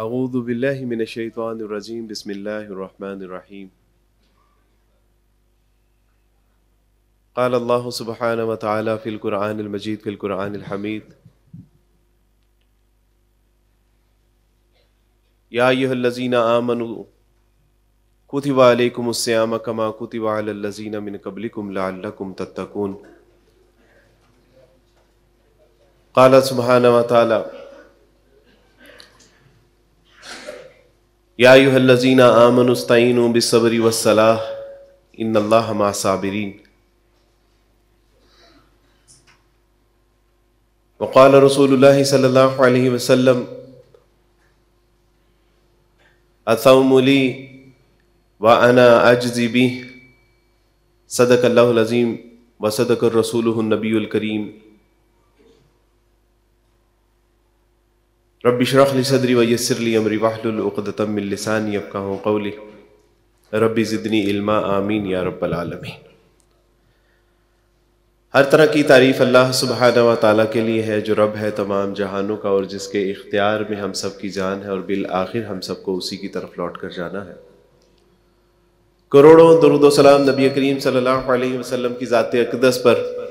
أعوذ بالله من الشيطان الرجيم بسم الله الرحمن الرحيم قال الله سبحانه وتعالى في القرآن المجيد في القرآن الحميد يا أيها الذين آمنوا كتب عليكم الصيام كما كتب على الذين من قبلكم لعلكم تتقون قال سبحانه وتعالى यायुहल्लजीना आमनस्तिन बिसबरी वसलाह इन व अना रसूल नबीकरीम رب اشرح لي صدري ويسر لي امري واحلل عقدة من لساني يفقهوا قولي رب زدني علما امين يا رب العالمين हर तरह की तारीफ़ अल्लाह सुबहाना व ताली के लिए है जो रब है तमाम जहानों का और जिसके इख्तियार में हम सब की जान है और बिल आखिर हम सबको उसी की तरफ लौट कर जाना है करोड़ों दरुदो सलाम नबी करीम सल्लल्लाहु अलैहि वसल्लम की ज़ात अकदस पर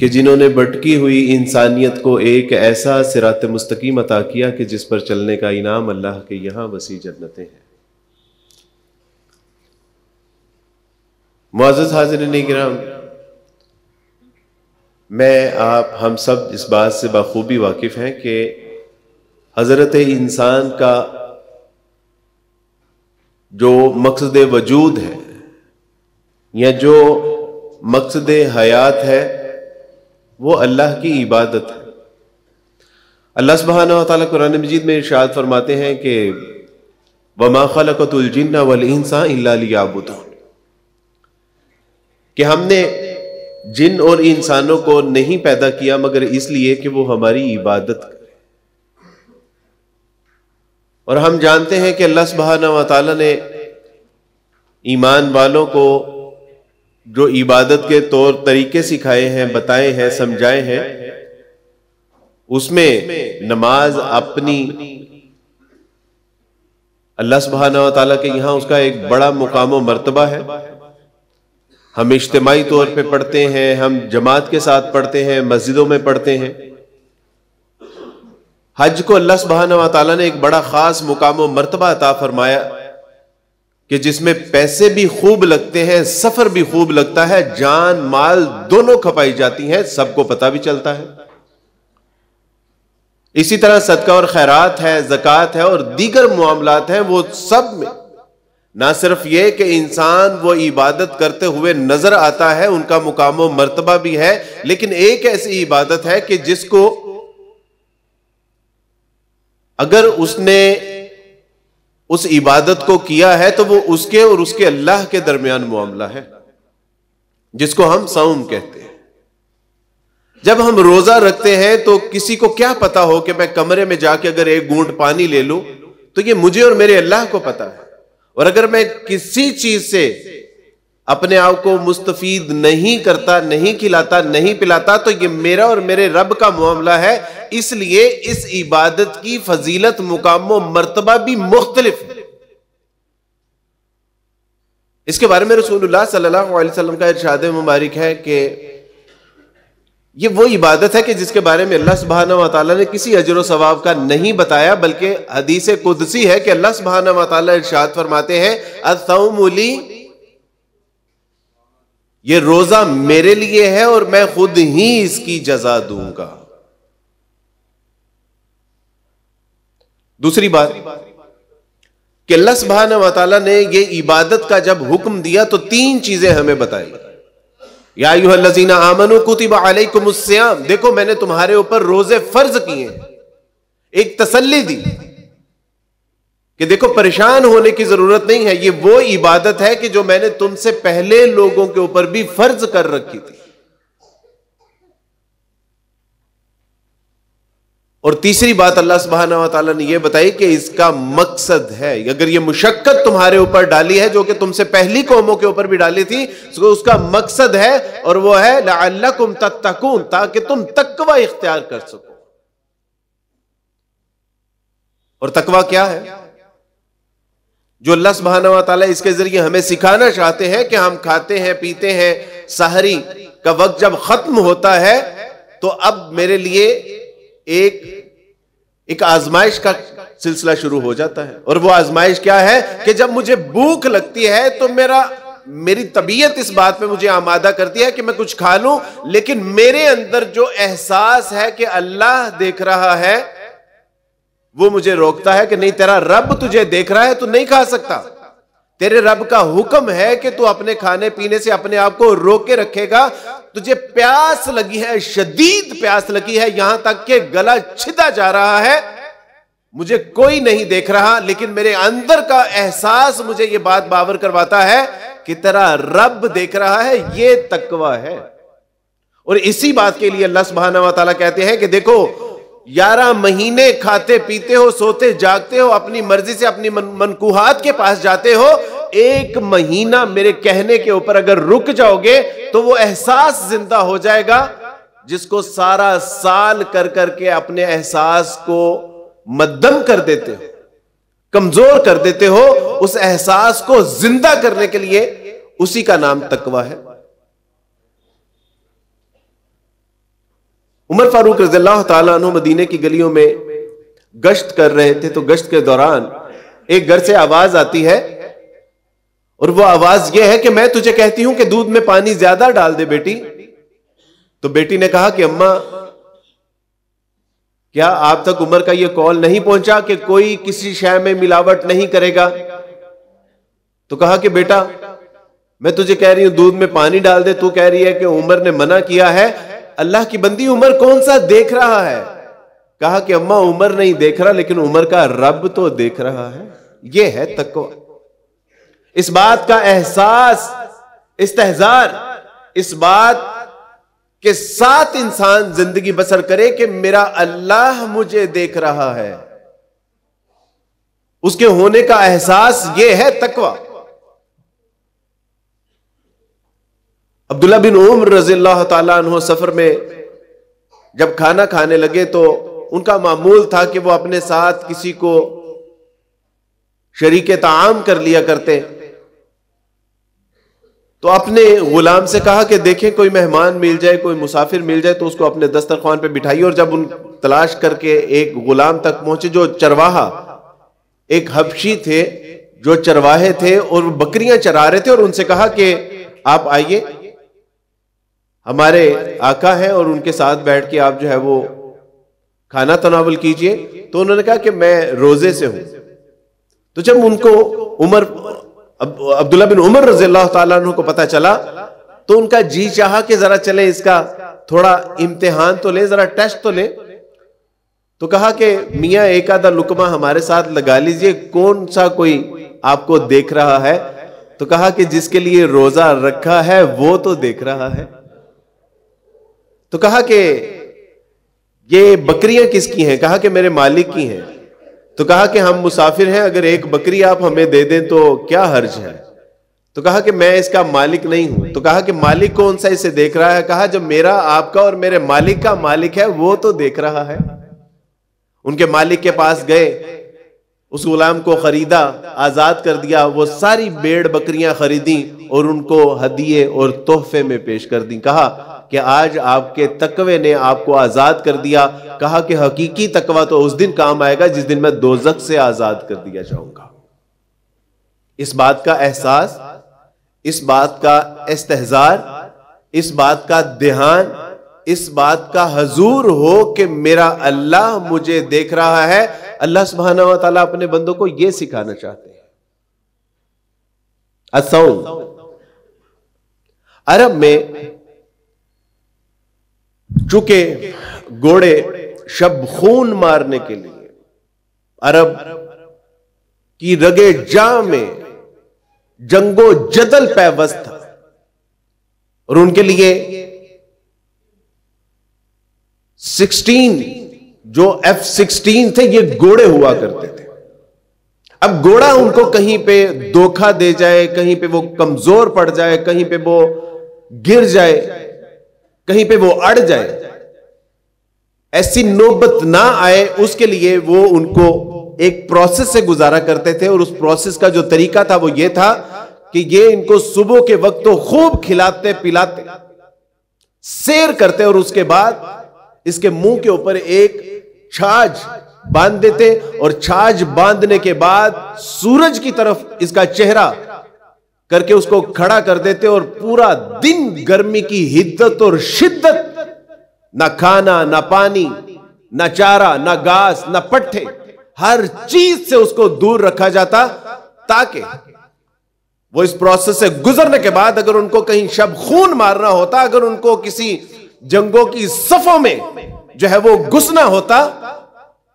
कि जिन्होंने भटकी हुई इंसानियत को एक ऐसा सिरात मुस्तकीम अता किया कि जिस पर चलने का इनाम अल्लाह के यहाँ वसी जन्नतें हैं मोज़ हाजिर कराम मैं आप हम सब इस बात से बखूबी वाकिफ़ हैं कि हज़रत इंसान का जो मकसद वजूद है या जो मकसद हयात है वो अल्लाह की इबादत है अल्लाह सुबहाना तुरान कुरान मजीद में इर्शाद फरमाते हैं कि वमा खलकतुलजिन्ना वलसा अबूद कि हमने जिन और इंसानों को नहीं पैदा किया मगर इसलिए कि वो हमारी इबादत करें और हम जानते हैं कि अल्लाह सुबहाना ताली ने ईमान वालों को जो इबादत के तौर तरीके सिखाए हैं बताए हैं समझाए हैं उसमें नमाज अपनी अल्लाह सुबहाना तला के यहां उसका एक बड़ा मुकाम मरतबा है हम इज्तमाही तौर पे पढ़ते हैं हम जमात के साथ पढ़ते हैं मस्जिदों में पढ़ते हैं हज को अल्लाह सुबहाना तला ने एक बड़ा खास मुकाम मरतबा अता फरमाया कि जिसमें पैसे भी खूब लगते हैं सफर भी खूब लगता है जान माल दोनों खपाई जाती हैं सबको पता भी चलता है इसी तरह सदका और खैरात है जक़ात है और दीगर मामलात हैं वो सब में ना सिर्फ ये कि इंसान वो इबादत करते हुए नजर आता है उनका मुकाम मर्तबा भी है लेकिन एक ऐसी इबादत है कि जिसको अगर उसने उस इबादत को किया है तो वो उसके और उसके अल्लाह के दरमियान मामला है जिसको हम साउम कहते हैं जब हम रोजा रखते हैं तो किसी को क्या पता हो कि मैं कमरे में जाके अगर एक गूंट पानी ले लूं तो ये मुझे और मेरे अल्लाह को पता है और अगर मैं किसी चीज से अपने आप को मुस्तफीद नहीं करता नहीं खिलाता नहीं पिलाता तो ये मेरा और मेरे रब का मामला है इसलिए इस इबादत की फजीलत मुकाम मरतबा भी मुख्तलिफ इसके बारे में रसूलुल्लाह सल्लल्लाहु का इरशाद मुबारक है कि ये वो इबादत है कि जिसके बारे में अल्लाह सुबहाना ने किसी अजर सवाब का नहीं बताया बल्कि हदीस कुदसी है कि अल्लाह सुबहाना इरशाद फरमाते हैं ये रोजा मेरे लिए है और मैं खुद ही इसकी जजा दूंगा दूसरी बात कि अल्लाह सुबहान ने ये इबादत का जब हुक्म दिया तो तीन चीजें हमें बताई या लजीना आमनु कुतिबा अलैकुम देखो मैंने तुम्हारे ऊपर रोजे फर्ज किए एक तसल्ली दी कि देखो परेशान होने की जरूरत नहीं है ये वो इबादत है कि जो मैंने तुमसे पहले लोगों के ऊपर भी फर्ज कर रखी थी और तीसरी बात अल्लाह सुबहाना तला ने यह बताई कि इसका मकसद है अगर यह मुशक्कत तुम्हारे ऊपर डाली है जो कि तुमसे पहली कौमों के ऊपर भी डाली थी तो उसका मकसद है और वो है लाकुम ताकि तुम तकवा इख्तियार कर सको और तकवा क्या है जो अल्लाह सुबहाना वाली इसके जरिए हमें सिखाना चाहते हैं कि हम खाते हैं पीते हैं सहरी का वक्त जब खत्म होता है तो अब मेरे लिए एक एक आजमाइश का सिलसिला शुरू हो जाता है और वो आजमाइश क्या है कि जब मुझे भूख लगती है तो मेरा मेरी तबीयत इस बात पे मुझे आमादा करती है कि मैं कुछ खा लूं लेकिन मेरे अंदर जो एहसास है कि अल्लाह देख रहा है वो मुझे रोकता है कि नहीं तेरा रब तुझे देख रहा है तू नहीं खा सकता तेरे रब का हुक्म है कि तू अपने खाने पीने से अपने आप को रोके रखेगा तुझे प्यास लगी है शदीद प्यास लगी है यहां तक कि गला छिदा जा रहा है मुझे कोई नहीं देख रहा लेकिन मेरे अंदर का एहसास मुझे यह बात बावर करवाता है कि तेरा रब देख रहा है ये तकवा है और इसी बात के लिए अल्लाह सुबहाना वाला कहते हैं कि देखो ग्यारह महीने खाते पीते हो सोते जागते हो अपनी मर्जी से अपनी मन, मनकुहात के पास जाते हो एक महीना मेरे कहने के ऊपर अगर रुक जाओगे तो वो एहसास जिंदा हो जाएगा जिसको सारा साल कर करके अपने एहसास को मद्दम कर देते हो कमजोर कर देते हो उस एहसास को जिंदा करने के लिए उसी का नाम तकवा है उमर फारूक रजील्ला तु मदीने की गलियों में गश्त कर रहे थे तो गश्त के दौरान एक घर से आवाज आती है और वो आवाज ये है कि मैं तुझे कहती हूं कि दूध में पानी ज्यादा डाल दे बेटी तो बेटी ने कहा कि अम्मा क्या आप तक उम्र का यह कॉल नहीं पहुंचा कि कोई किसी शय में मिलावट नहीं करेगा तो कहा कि बेटा मैं तुझे कह रही हूं दूध में पानी डाल दे तू कह रही है कि उम्र ने मना किया है अल्लाह की बंदी उमर कौन सा देख रहा है कहा कि अम्मा उमर नहीं देख रहा लेकिन उमर का रब तो देख रहा है यह है तकवा इस बात का एहसास इस्तेजार इस बात के साथ इंसान जिंदगी बसर करे कि मेरा अल्लाह मुझे देख रहा है उसके होने का एहसास यह है तकवा अब्दुल्ला बिन उम्र रजील्ला तु सफर में जब खाना खाने लगे तो उनका मामूल था कि वो अपने साथ किसी को शरीक ताम कर लिया करते तो अपने गुलाम से कहा कि देखें कोई मेहमान मिल जाए कोई मुसाफिर मिल जाए तो उसको अपने दस्तरखान पे बिठाइए और जब उन तलाश करके एक गुलाम तक पहुंचे जो चरवाहा एक हबशी थे जो चरवाहे थे और बकरियां चरा रहे थे और उनसे कहा कि आप आइए हमारे आका है और उनके साथ बैठ के आप जो है वो खाना तनावल कीजिए तो उन्होंने कहा कि मैं रोजे से हूं तो जब उनको उमर अब्दुल्ला बिन उमर रजी अल्लाह को पता चला तो उनका जी चाह कि जरा चले इसका थोड़ा इम्तिहान तो ले जरा टेस्ट तो ले तो कहा कि मियाँ एक आधा लुकमा हमारे साथ लगा लीजिए कौन सा कोई आपको देख रहा है तो कहा कि जिसके लिए रोजा रखा है वो तो देख रहा है तो कहा कि ये बकरियां किसकी हैं कहा कि मेरे मालिक की हैं तो कहा कि हम मुसाफिर हैं अगर एक बकरी आप हमें दे दें तो क्या हर्ज है तो कहा कि मैं इसका मालिक नहीं हूं तो कहा कि मालिक कौन सा इसे देख रहा है कहा जो मेरा आपका और मेरे मालिक का मालिक है वो तो देख रहा है उनके मालिक के पास गए उस गुलाम को खरीदा आजाद कर दिया वो सारी बेड़ बकरियां खरीदी और उनको हदिये और तोहफे में पेश कर दी कहा कि आज आपके तकवे ने आपको आज़ाद कर दिया कहा कि हकीकी तकवा तो उस दिन काम आएगा जिस दिन मैं दो से आज़ाद कर दिया जाऊंगा इस बात का एहसास इस बात का इस्तेजार इस बात का ध्यान इस बात का हजूर हो कि मेरा अल्लाह मुझे देख रहा है अल्लाह सुबहाना तला अपने बंदों को यह सिखाना चाहते हैं असौम अरब में झुके घोड़े शब खून मारने के लिए अरब की रगे जा में जंगो जदल पैवस था और उनके लिए 16 जो एफ सिक्सटीन थे ये घोड़े हुआ करते थे अब घोड़ा उनको कहीं पे धोखा दे जाए कहीं पे वो कमजोर पड़ जाए कहीं पे वो गिर जाए कहीं पे वो अड़ जाए ऐसी नौबत ना आए उसके लिए वो उनको एक प्रोसेस से गुजारा करते थे और उस प्रोसेस का जो तरीका था वो ये था कि ये इनको सुबह के वक्त तो खूब खिलाते पिलाते शेर करते और उसके बाद इसके मुंह के ऊपर एक छाछ बांध देते और छाछ बांधने के बाद सूरज की तरफ इसका चेहरा करके उसको खड़ा कर देते और पूरा दिन गर्मी की हिद्दत और शिद्दत ना खाना ना पानी ना चारा ना घास ना पट्टे हर चीज से उसको दूर रखा जाता ताकि वो इस प्रोसेस से गुजरने के बाद अगर उनको कहीं शब खून मारना होता अगर उनको किसी जंगों की सफों में जो है वो घुसना होता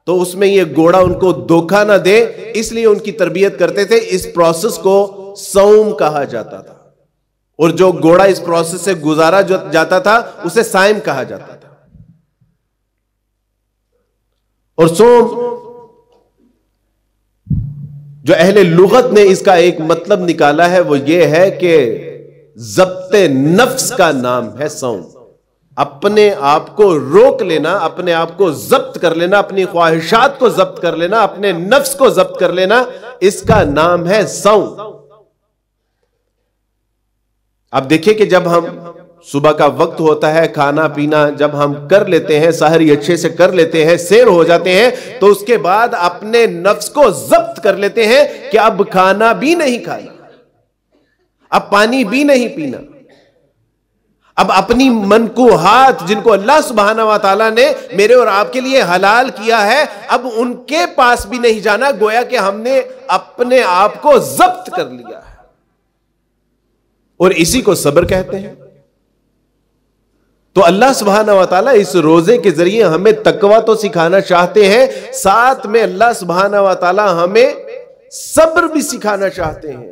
तो उसमें ये घोड़ा उनको धोखा ना दे इसलिए उनकी तरबियत करते थे इस प्रोसेस को सौम कहा जाता था और जो घोड़ा इस प्रोसेस से गुजारा जाता था उसे साइम कहा जाता था और सोम जो अहले लुगत ने इसका एक मतलब निकाला है वो ये है कि जब्त नफ्स का नाम है सोम अपने आप को रोक लेना अपने आप को जब्त कर लेना अपनी ख्वाहिशात को जब्त कर लेना अपने नफ्स को जब्त कर लेना इसका नाम है सौम अब देखिए कि जब हम सुबह का वक्त होता है खाना पीना जब हम कर लेते हैं सहरी अच्छे से कर लेते हैं सैर हो जाते हैं तो उसके बाद अपने नफ्स को जब्त कर लेते हैं कि अब खाना भी नहीं खाना अब पानी भी नहीं पीना अब अपनी मन को हाथ जिनको अल्लाह सुबहाना वाली ने मेरे और आपके लिए हलाल किया है अब उनके पास भी नहीं जाना गोया कि हमने अपने आप को जब्त कर लिया और इसी को सब्र कहते हैं तो अल्लाह सुबहाना वाली इस रोजे के जरिए हमें तकवा तो सिखाना चाहते हैं साथ में अल्लाह सुबहाना वाली हमें सब्र भी सिखाना चाहते हैं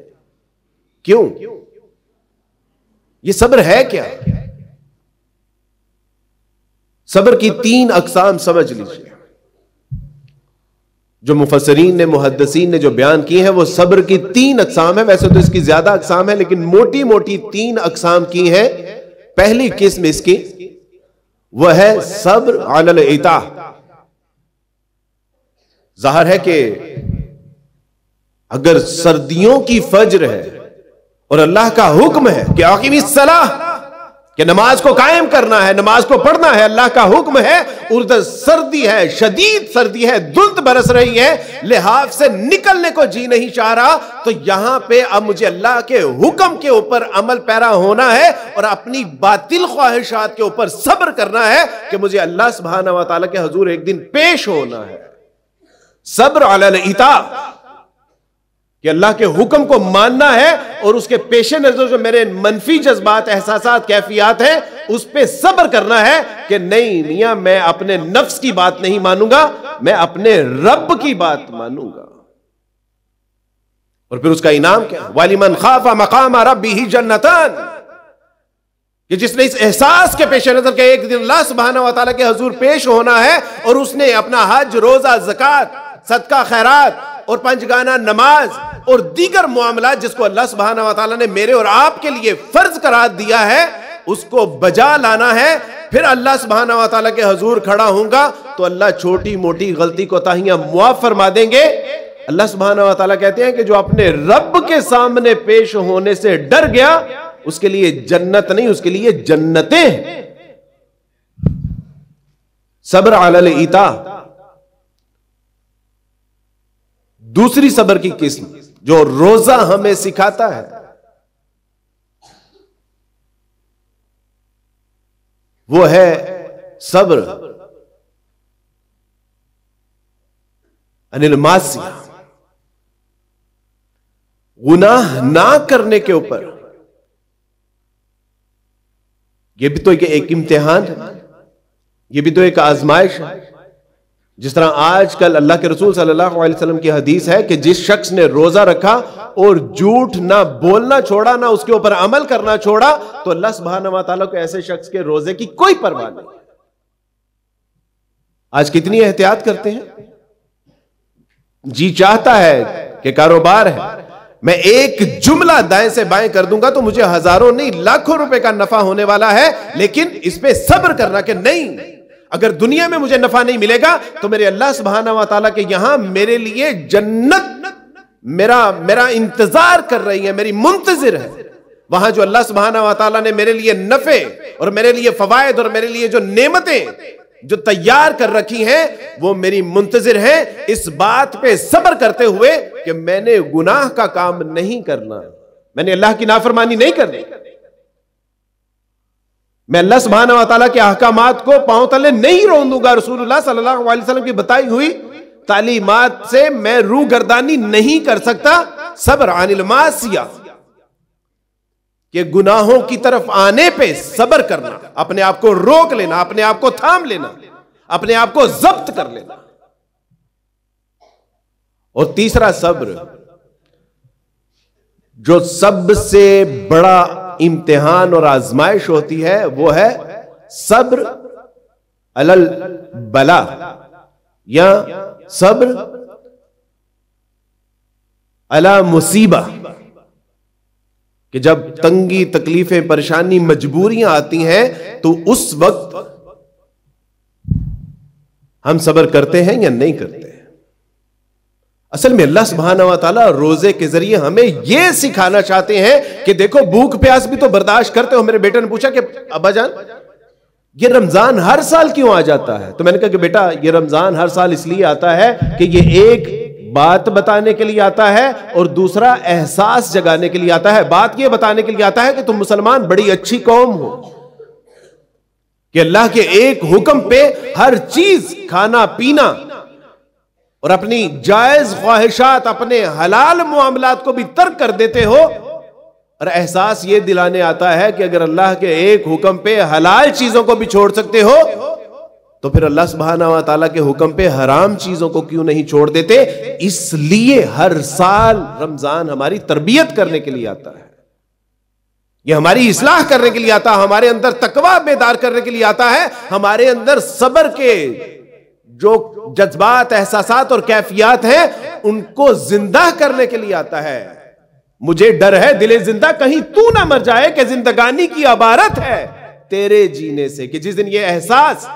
क्यों ये सब्र है क्या सब्र की तीन अकसाम समझ लीजिए जो मुफसरीन ने मुहदसिन ने जो बयान किए हैं वो सब्र की तीन अकसाम है वैसे तो इसकी ज्यादा अकसाम है लेकिन मोटी मोटी तीन अकसाम की है पहली किस्म इसकी वह है सब्र आलल इता जाहिर है कि अगर सर्दियों की फज्र है और अल्लाह का हुक्म है कि आकिमी सलाह कि नमाज को कायम करना है नमाज को पढ़ना है अल्लाह का हुक्म है उर्द सर्दी है शदीद सर्दी है धुंध बरस रही है लिहाज से निकलने को जी नहीं चाह रहा तो यहां पे अब मुझे अल्लाह के हुक्म के ऊपर अमल पैरा होना है और अपनी बातिल ख्वाहिशात के ऊपर सब्र करना है कि मुझे अल्लाह सुबहाना वाली के हजूर एक दिन पेश होना है सब्र इताब कि अल्लाह के हुक्म को मानना है और उसके पेश नजर जो मेरे मनफी जज्बात एहसास कैफियात है उस पर सब्र करना है कि नहीं मियाँ मैं अपने नफ्स की बात नहीं मानूंगा मैं अपने रब की बात मानूंगा और फिर उसका इनाम क्या मन खाफा मकाम रबी ही जन्नतन कि जिसने इस एहसास के पेश नजर के एक दिन अल्लाह सुबहाना वाली के हजूर पेश होना है और उसने अपना हज रोजा जक़ात सदका खैरात और पंचगाना नमाज और दीगर मामला जिसको अल्लाह सुबहाना तला ने मेरे और आपके लिए फर्ज करार दिया है उसको बजा लाना है फिर अल्लाह सुबहाना के हजूर खड़ा होगा तो अल्लाह छोटी मोटी गलती को ताहिया मुआफ फरमा देंगे अल्लाह सुबहाना कहते हैं कि जो अपने रब के सामने पेश होने से डर गया उसके लिए जन्नत नहीं उसके लिए जन्नतें सब्र आल ईता दूसरी सबर की किस्म जो रोजा हमें सिखाता है वो है सब्र अनिल मासी गुनाह ना करने के ऊपर ये भी तो एक, एक इम्तिहान है ये भी तो एक आजमाइश है जिस तरह आज कल अल्लाह के रसूल सल्लल्लाहु अलैहि वसल्लम की हदीस है कि जिस शख्स ने रोजा रखा और झूठ ना बोलना छोड़ा ना उसके ऊपर अमल करना छोड़ा तो अल्लाह सुबहाना तला को ऐसे शख्स के रोजे की कोई परवाह नहीं आज कितनी एहतियात करते हैं जी चाहता है कि कारोबार है मैं एक जुमला दाएं से बाएं कर दूंगा तो मुझे हजारों नहीं लाखों रुपए का नफा होने वाला है लेकिन इस पे सब्र करना कि नहीं अगर दुनिया में मुझे नफा नहीं मिलेगा तो मेरे अल्लाह सुबहाना वाला के यहां मेरे लिए जन्नत मेरा मेरा इंतजार कर रही है मेरी मुंतजर है वहां जो अल्लाह सुबहाना वाली ने मेरे लिए नफे और मेरे लिए फवायद और मेरे लिए जो नेमतें जो तैयार कर रखी हैं वो मेरी मुंतजर है इस बात पे सब्र करते हुए कि मैंने गुनाह का काम नहीं करना मैंने अल्लाह की नाफरमानी नहीं करनी मैं अल्लाह सुबहान वाली के अहकाम को पांव तले नहीं रोंदूंगा रसूलुल्लाह सल्लल्लाहु अलैहि वसल्लम की बताई हुई तालीमात से मैं रू गर्दानी नहीं कर सकता सब्र अनिलमासिया के गुनाहों की तरफ आने पे सबर करना अपने आप को रोक लेना अपने आप को थाम लेना अपने आप को जब्त कर लेना और तीसरा सब्र जो सबसे बड़ा इम्तिहान और आजमाइश होती है वो है सब्र अलल बला या सब्र अला मुसीबा कि जब तंगी तकलीफें परेशानी मजबूरियां आती हैं तो उस वक्त हम सब्र करते हैं या नहीं करते असल में अल्लाह सुबहाना तला रोजे के जरिए हमें यह सिखाना चाहते हैं कि देखो भूख प्यास भी तो बर्दाश्त करते हो मेरे बेटे ने पूछा कि अब्बा जान ये रमजान हर साल क्यों आ जाता है तो मैंने कहा कि बेटा ये रमजान हर साल इसलिए आता है कि ये एक बात बताने के लिए आता है और दूसरा एहसास जगाने के लिए आता है बात यह बताने के लिए आता है कि तुम मुसलमान बड़ी अच्छी कौम हो कि अल्लाह के एक हुक्म पे हर चीज खाना पीना और अपनी जायज ख्वाहिशात अपने हलाल मामलात को भी तर्क कर देते हो और एहसास ये दिलाने आता है कि अगर अल्लाह के एक हुक्म पे हलाल चीजों को भी छोड़ सकते हो तो फिर अल्लाह सुबहाना तला के हुक्म पे हराम चीजों को क्यों नहीं छोड़ देते इसलिए हर साल रमजान हमारी तरबियत करने के लिए आता है ये हमारी इसलाह करने के लिए आता है हमारे अंदर तकवा बेदार करने के लिए आता है हमारे अंदर सबर के जो जज्बात एहसास और कैफियात हैं उनको जिंदा करने के लिए आता है मुझे डर है दिले जिंदा कहीं तू ना मर जाए कि जिंदगानी की अबारत है तेरे जीने से कि जिस दिन ये एहसास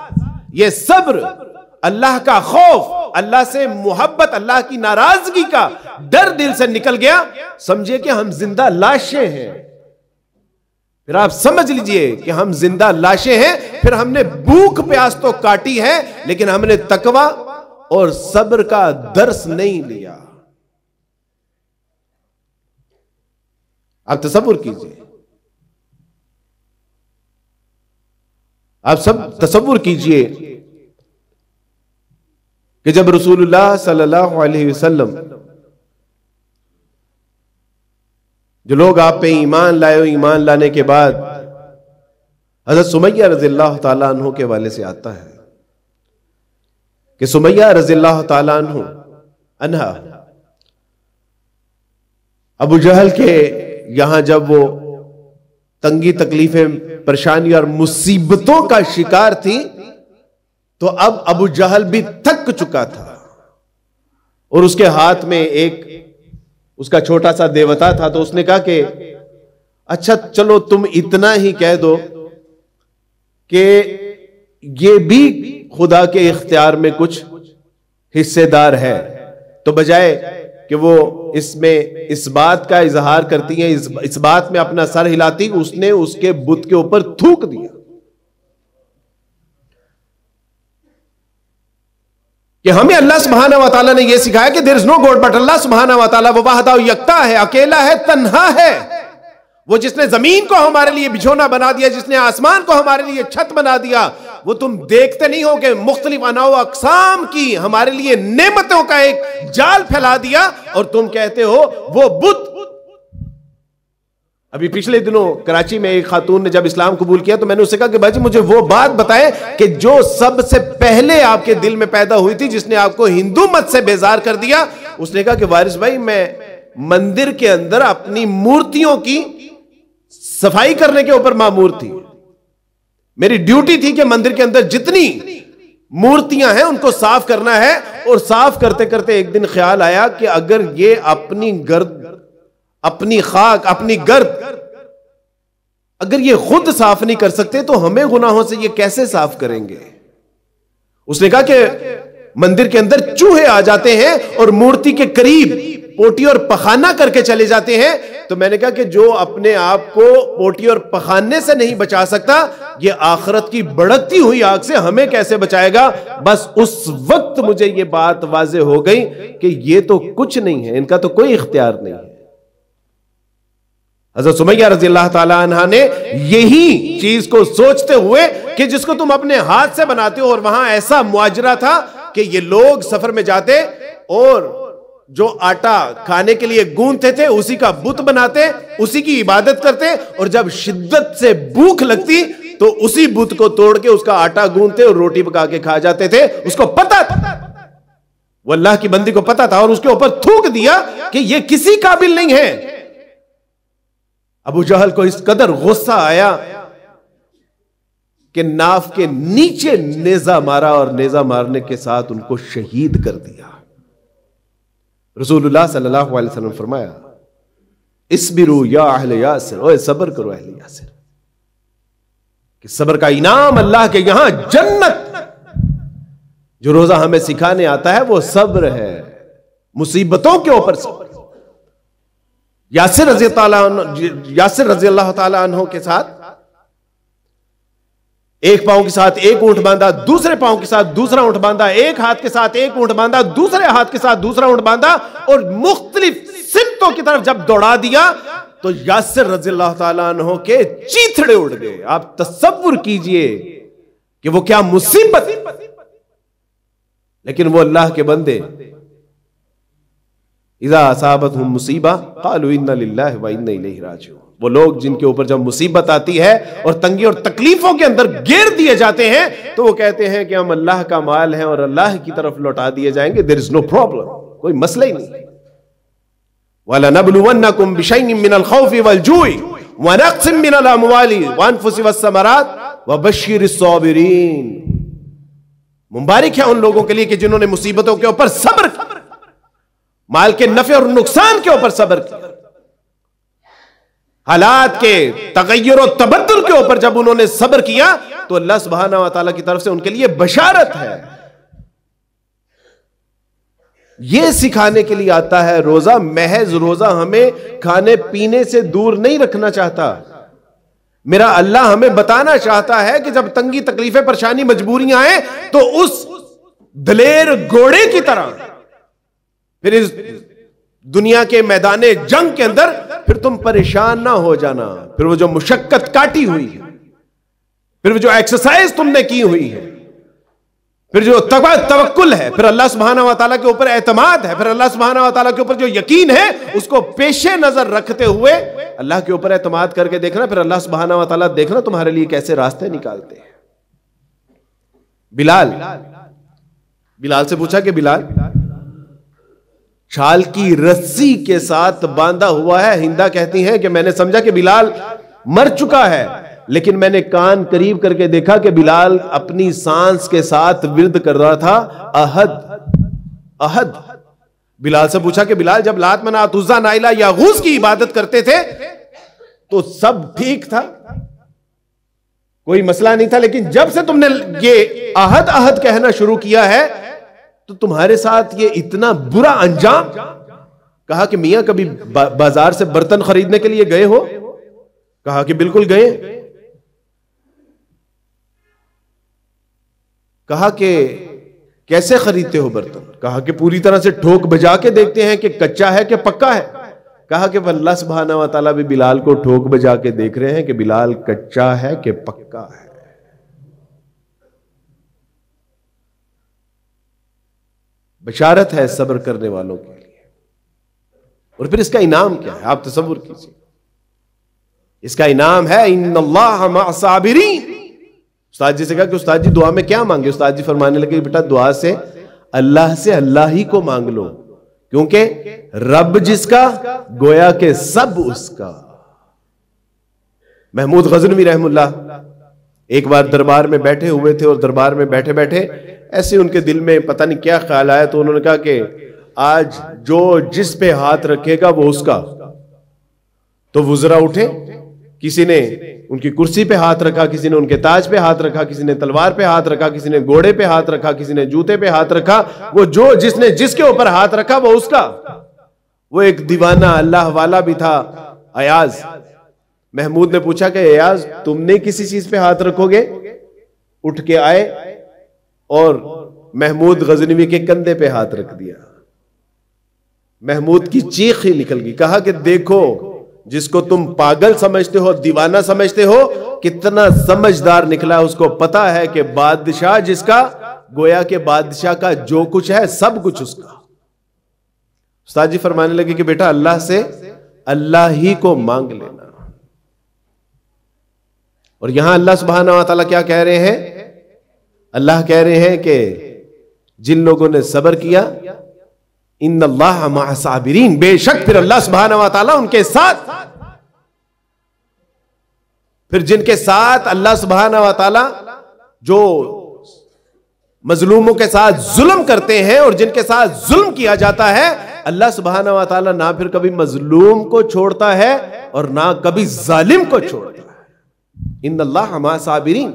ये सब्र अल्लाह का खौफ अल्लाह से मोहब्बत अल्लाह की नाराजगी का डर दिल से निकल गया समझिए कि हम जिंदा लाशें हैं फिर आप समझ लीजिए कि हम जिंदा लाशें हैं फिर हमने भूख प्यास तो काटी है लेकिन हमने तकवा और सब्र का दर्श नहीं लिया आप तस्वुर कीजिए आप सब तस्वुर कीजिए कि जब रसूलुल्लाह सल्लल्लाहु अलैहि वसल्लम जो लोग आप पे ईमान लाए ईमान लाने के बाद हजरत सुमैया रजील्ला तु के वाले से आता है कि सुमैया रजील्ला तु अनहा अबू जहल के यहां जब वो तंगी तकलीफें परेशानी और मुसीबतों का शिकार थी तो अब अबू जहल भी थक चुका था और उसके हाथ में एक उसका छोटा सा देवता था तो उसने कहा कि अच्छा चलो तुम इतना ही कह दो कि ये भी खुदा के इख्तियार में कुछ हिस्सेदार है तो बजाय कि वो इसमें इस बात का इजहार करती है इस, इस बात में अपना सर हिलाती उसने उसके बुत के ऊपर थूक दिया कि हमें अल्लाह सुबहाना वाला ने यह सिखाया कि there is no god but Allah सुबहाना वाला वो वाहदा यकता है अकेला है तन्हा है वो जिसने जमीन को हमारे लिए बिछोना बना दिया जिसने आसमान को हमारे लिए छत बना दिया वो तुम देखते नहीं हो कि मुख्तलिफ अनाव अकसाम की हमारे लिए नेमतों का एक जाल फैला दिया और तुम कहते हो वो बुद्ध अभी पिछले दिनों कराची में एक खातून ने जब इस्लाम कबूल किया तो मैंने उससे कहा कि भाई मुझे वो बात बताएं कि जो सबसे पहले आपके दिल में पैदा हुई थी जिसने आपको हिंदू मत से बेजार कर दिया उसने कहा कि वारिस भाई मैं मंदिर के अंदर अपनी मूर्तियों की सफाई करने के ऊपर मामूर थी मेरी ड्यूटी थी कि मंदिर के अंदर जितनी मूर्तियां हैं उनको साफ करना है और साफ करते करते एक दिन ख्याल आया कि अगर ये अपनी गर्द अपनी खाक अपनी गर्द अगर ये खुद साफ नहीं कर सकते तो हमें गुनाहों से ये कैसे साफ करेंगे उसने कहा कि मंदिर के अंदर चूहे आ जाते हैं और मूर्ति के करीब पोटी और पखाना करके चले जाते हैं तो मैंने कहा कि जो अपने आप को पोटी और पखाने से नहीं बचा सकता ये आखरत की बढ़ती हुई आग से हमें कैसे बचाएगा बस उस वक्त मुझे ये बात वाजे हो गई कि ये तो कुछ नहीं है इनका तो कोई इख्तियार नहीं है सुमैया रजी अल्लाह तला ने यही चीज को सोचते हुए कि जिसको तुम अपने हाथ से बनाते हो और वहां ऐसा मुआजरा था कि ये लोग सफर में जाते और जो आटा खाने के लिए गूंथते थे उसी का बुत बनाते उसी की इबादत करते और जब शिद्दत से भूख लगती तो उसी बुत को तोड़ के उसका आटा गूंथते और रोटी पका के खा जाते थे उसको पता था वो अल्लाह की बंदी को पता था और उसके ऊपर थूक दिया कि ये किसी काबिल नहीं है अबू जहल को इस कदर गुस्सा आया कि नाफ के नीचे नेजा मारा और नेजा मारने के साथ उनको शहीद कर दिया रसूलुल्लाह सल्लल्लाहु अलैहि वसल्लम फरमाया इस बिरु या अहले यासर ओए सब्र करो अहले यासर कि सब्र का इनाम अल्लाह के यहां जन्नत जो रोजा हमें सिखाने आता है वो सब्र है मुसीबतों के ऊपर सब्र यासिर रजी यासिर रजी अल्लाह तहों के साथ एक पांव के साथ एक ऊंट बांधा दूसरे पांव के साथ दूसरा ऊंट बांधा एक हाथ के साथ एक ऊंट बांधा दूसरे हाथ के साथ दूसरा ऊंट बांधा और मुख्तलिफ सिमतों की तरफ जब दौड़ा दिया तो यासर रजील के चीथड़े उड़ गए आप तस्वुर कीजिए कि वो क्या मुसीबत लेकिन वो अल्लाह के बंदे हम मुसीबा वो लोग जिनके ऊपर जब मुसीबत आती है और तंगी और तकलीफों के अंदर दिए जाते हैं तो वो कहते हैं कि हम अल्लाह का माल हैं और अल्लाह की तरफ लौटा दिए जाएंगे देर इज नो प्रॉब्लम कोई मसला ही नहीं वाला नबलुवन्ना कुम बिशाइन वल अमवाली मुबारक है उन लोगों के लिए कि जिन्होंने मुसीबतों के ऊपर सब्र माल के नफे और नुकसान के ऊपर सबर किया हालात के तगैर और तबदल के ऊपर जब उन्होंने सबर किया तो अल्लाह सुबहाना वाली की तरफ से उनके लिए बशारत है यह सिखाने के लिए आता है रोजा महज रोजा हमें खाने पीने से दूर नहीं रखना चाहता मेरा अल्लाह हमें बताना चाहता है कि जब तंगी तकलीफें परेशानी मजबूरियां आए तो उस दलेर घोड़े की तरह फिर इस दुनिया के मैदान जंग के अंदर फिर तुम परेशान ना हो जाना फिर वो जो मुशक्कत काटी हुई है फिर वो जो एक्सरसाइज तुमने की हुई है फिर जो तवक्ल है फिर अल्लाह सुबहाना वाली के ऊपर एतमाद है फिर अल्लाह सुबहाना वाली के ऊपर जो यकीन है उसको पेशे नजर रखते हुए अल्लाह के ऊपर एतमाद करके देखना फिर अल्लाह सुबहाना वाली देखना तुम्हारे लिए कैसे रास्ते निकालते हैं बिलाल बिलाल से पूछा कि बिलाल छाल की रस्सी के साथ बांधा हुआ है हिंदा कहती हैं कि मैंने समझा कि बिलाल मर चुका है लेकिन मैंने कान करीब करके देखा कि बिलाल अपनी सांस के साथ विरद कर रहा था अहद अहद बिलाल से पूछा कि बिलाल जब लात मनातुजा नाइला या घूस की इबादत करते थे तो सब ठीक था कोई मसला नहीं था लेकिन जब से तुमने ये अहद अहद कहना शुरू किया है तो तुम्हारे साथ ये इतना बुरा अंजाम कहा कि मियां कभी बाजार से बर्तन खरीदने के लिए गए हो कहा कि बिल्कुल गए कहा कि कैसे खरीदते हो बर्तन कहा कि पूरी तरह से ठोक बजा के देखते हैं कि कच्चा है कि पक्का है कहा कि वल्ला सुबहाना वाला भी बिलाल को ठोक बजा के देख रहे हैं कि बिलाल कच्चा है कि पक्का है बशारत है सब्र करने वालों के लिए और फिर इसका इनाम क्या है आप तस्वुर कीजिए इसका इनाम है इन साबिरी उस्ताद जी से कहा कि उस्ताद जी दुआ में क्या मांगे उस्ताद जी फरमाने लगे बेटा दुआ से अल्लाह से अल्लाह ही को मांग लो क्योंकि रब जिसका गोया के सब उसका महमूद गजनवी रहमुल्ला एक बार दरबार में बैठे हुए थे और दरबार में बैठे बैठे ऐसे उनके दिल में पता नहीं क्या ख्याल आया तो उन्होंने कहा कि आज जो जिस पे हाथ रखेगा वो उसका तो वुजरा उठे किसी ने उनकी कुर्सी पे हाथ रखा किसी ने उनके ताज पे हाथ रखा किसी ने तलवार पे हाथ रखा किसी ने घोड़े पे हाथ रखा किसी ने जूते पे हाथ रखा वो जो जिसने जिसके ऊपर हाथ रखा वो उसका वो एक दीवाना अल्लाह वाला भी था अयाज महमूद ने पूछा कि एयाज तुमने किसी चीज पे हाथ रखोगे उठ के आए और महमूद गजनवी के कंधे पे हाथ रख दिया महमूद की चीख ही निकल गई कहा कि देखो जिसको तुम पागल समझते हो दीवाना समझते हो कितना समझदार निकला उसको पता है कि बादशाह जिसका गोया के बादशाह का जो कुछ है सब कुछ उसका उस्ताद जी फरमाने लगे कि बेटा अल्लाह से अल्लाह ही को मांग लेना और यहां अल्लाह सुबहाना तला क्या कह रहे हैं अल्लाह कह रहे हैं कि जिन लोगों ने सबर किया इन अल्लाह साबिरीन बेशक फिर अल्लाह सुबहाना तला उनके साथ फिर जिनके साथ अल्लाह सुबहाना तला जो मजलूमों के साथ जुल्म करते हैं और जिनके साथ जुल्म किया जाता है अल्लाह सुबहाना तला ना फिर कभी मजलूम को छोड़ता है और ना कभी जालिम को छोड़ता है इन साबिरीन